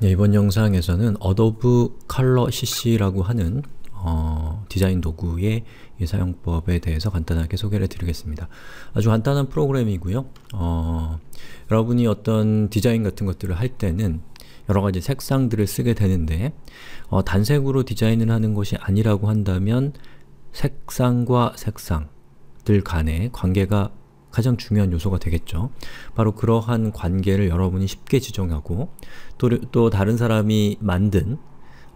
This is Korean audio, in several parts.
네, 이번 영상에서는 Adobe cc라고 o o l r c 하는 어, 디자인 도구의 사용법에 대해서 간단하게 소개를 드리겠습니다. 아주 간단한 프로그램이고요. 어, 여러분이 어떤 디자인 같은 것들을 할 때는 여러가지 색상들을 쓰게 되는데 어, 단색으로 디자인을 하는 것이 아니라고 한다면 색상과 색상들 간의 관계가 가장 중요한 요소가 되겠죠. 바로 그러한 관계를 여러분이 쉽게 지정하고 또, 또 다른 사람이 만든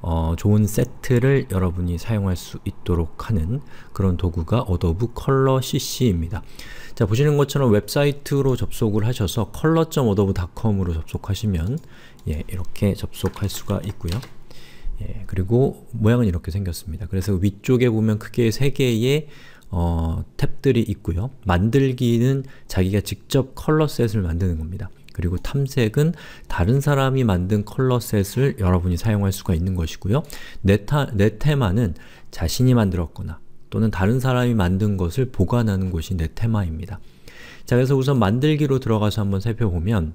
어, 좋은 세트를 여러분이 사용할 수 있도록 하는 그런 도구가 어도브 컬러 cc입니다. 자 보시는 것처럼 웹사이트로 접속을 하셔서 color.adobe.com으로 접속하시면 예, 이렇게 접속할 수가 있고요. 예, 그리고 모양은 이렇게 생겼습니다. 그래서 위쪽에 보면 크게 3개의 어, 탭들이 있고요. 만들기는 자기가 직접 컬러셋을 만드는 겁니다. 그리고 탐색은 다른 사람이 만든 컬러셋을 여러분이 사용할 수가 있는 것이고요. 네타, 네테마는 자신이 만들었거나 또는 다른 사람이 만든 것을 보관하는 곳이 네테마입니다. 자, 그래서 우선 만들기로 들어가서 한번 살펴보면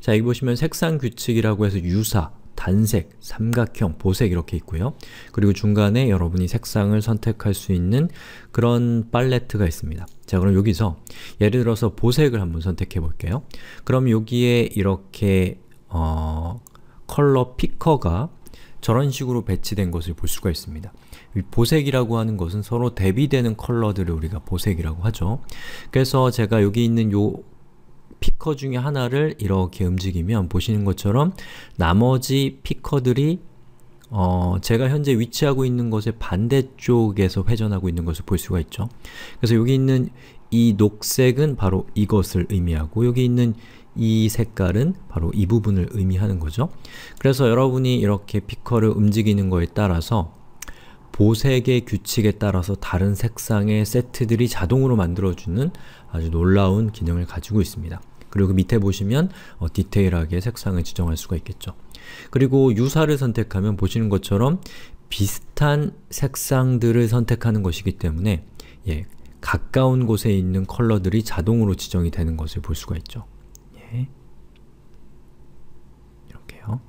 자, 여기 보시면 색상 규칙이라고 해서 유사, 단색, 삼각형, 보색 이렇게 있고요. 그리고 중간에 여러분이 색상을 선택할 수 있는 그런 팔레트가 있습니다. 자 그럼 여기서 예를 들어서 보색을 한번 선택해 볼게요. 그럼 여기에 이렇게 어, 컬러 피커가 저런 식으로 배치된 것을 볼 수가 있습니다. 보색이라고 하는 것은 서로 대비되는 컬러들을 우리가 보색이라고 하죠. 그래서 제가 여기 있는 요 피커 중에 하나를 이렇게 움직이면 보시는 것처럼 나머지 피커들이 어, 제가 현재 위치하고 있는 것의 반대쪽에서 회전하고 있는 것을 볼 수가 있죠. 그래서 여기 있는 이 녹색은 바로 이것을 의미하고 여기 있는 이 색깔은 바로 이 부분을 의미하는 거죠. 그래서 여러분이 이렇게 피커를 움직이는 거에 따라서 보색의 규칙에 따라서 다른 색상의 세트들이 자동으로 만들어주는 아주 놀라운 기능을 가지고 있습니다. 그리고 그 밑에 보시면 어, 디테일하게 색상을 지정할 수가 있겠죠. 그리고 유사를 선택하면 보시는 것처럼 비슷한 색상들을 선택하는 것이기 때문에 예, 가까운 곳에 있는 컬러들이 자동으로 지정이 되는 것을 볼 수가 있죠. 예. 이렇게요.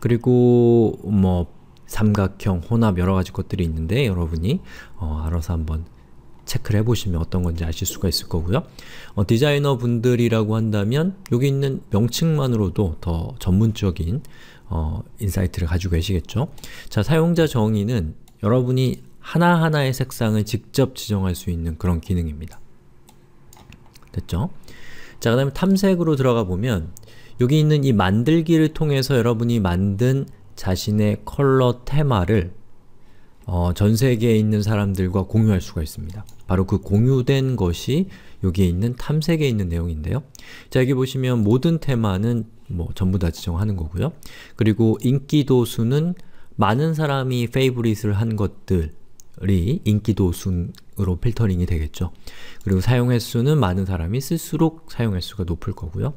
그리고 뭐 삼각형, 혼합 여러 가지 것들이 있는데 여러분이 어, 알아서 한번 체크를 해보시면 어떤 건지 아실 수가 있을 거고요. 어, 디자이너 분들이라고 한다면 여기 있는 명칭만으로도 더 전문적인 어, 인사이트를 가지고 계시겠죠. 자, 사용자 정의는 여러분이 하나하나의 색상을 직접 지정할 수 있는 그런 기능입니다. 됐죠? 자, 그 다음에 탐색으로 들어가 보면 여기 있는 이 만들기를 통해서 여러분이 만든 자신의 컬러 테마를 어, 전 세계에 있는 사람들과 공유할 수가 있습니다. 바로 그 공유된 것이 여기에 있는 탐색에 있는 내용인데요. 자, 여기 보시면 모든 테마는 뭐 전부 다 지정하는 거고요. 그리고 인기도 수는 많은 사람이 페이보릿을 한 것들이 인기도 수로 필터링이 되겠죠. 그리고 사용 횟수는 많은 사람이 쓸수록 사용 횟수가 높을 거고요.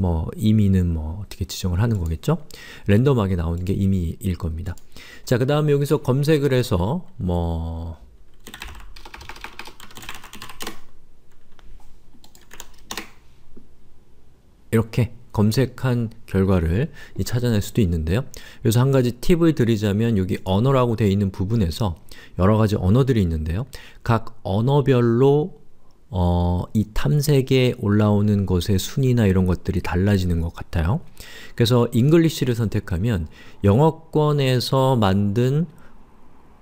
뭐 임의는 뭐 어떻게 지정을 하는 거겠죠? 랜덤하게 나오는 게 임의일 겁니다. 자, 그 다음에 여기서 검색을 해서 뭐 이렇게 검색한 결과를 찾아낼 수도 있는데요. 그래서 한 가지 팁을 드리자면 여기 언어라고 되어 있는 부분에서 여러 가지 언어들이 있는데요. 각 언어별로 어, 이 탐색에 올라오는 것의 순위나 이런 것들이 달라지는 것 같아요. 그래서 잉글리시를 선택하면 영어권에서 만든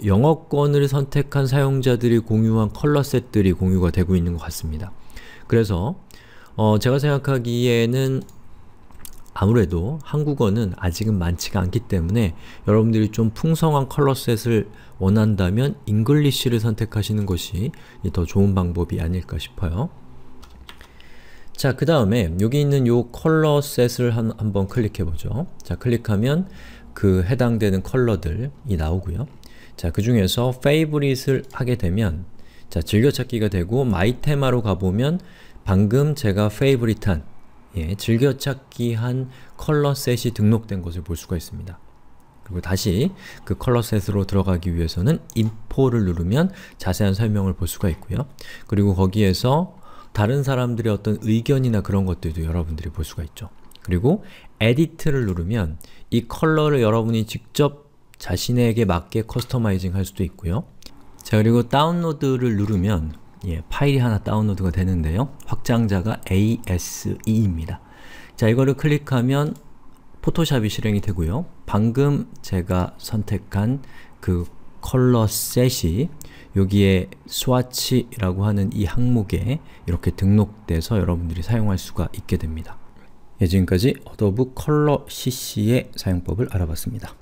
영어권을 선택한 사용자들이 공유한 컬러셋들이 공유가 되고 있는 것 같습니다. 그래서 어, 제가 생각하기에는 아무래도 한국어는 아직은 많지가 않기 때문에 여러분들이 좀 풍성한 컬러셋을 원한다면 잉글리쉬를 선택하시는 것이 더 좋은 방법이 아닐까 싶어요. 자, 그 다음에 여기 있는 요 컬러셋을 한, 한번 클릭해보죠. 자, 클릭하면 그 해당되는 컬러들이 나오고요. 자, 그 중에서 favorite을 하게 되면 자, 즐겨찾기가 되고 마이 테마로 가보면 방금 제가 favorite한 예, 즐겨찾기 한 컬러셋이 등록된 것을 볼 수가 있습니다. 그리고 다시 그 컬러셋으로 들어가기 위해서는 인포를 누르면 자세한 설명을 볼 수가 있고요. 그리고 거기에서 다른 사람들의 어떤 의견이나 그런 것들도 여러분들이 볼 수가 있죠. 그리고 edit를 누르면 이 컬러를 여러분이 직접 자신에게 맞게 커스터마이징 할 수도 있고요. 자 그리고 다운로드를 누르면 예, 파일이 하나 다운로드가 되는데요. 확장자가 ASE입니다. 자, 이거를 클릭하면 포토샵이 실행이 되고요. 방금 제가 선택한 그 컬러 셋이 여기에 스와치라고 하는 이 항목에 이렇게 등록돼서 여러분들이 사용할 수가 있게 됩니다. 예, 지금까지 어도브 컬러 CC의 사용법을 알아봤습니다.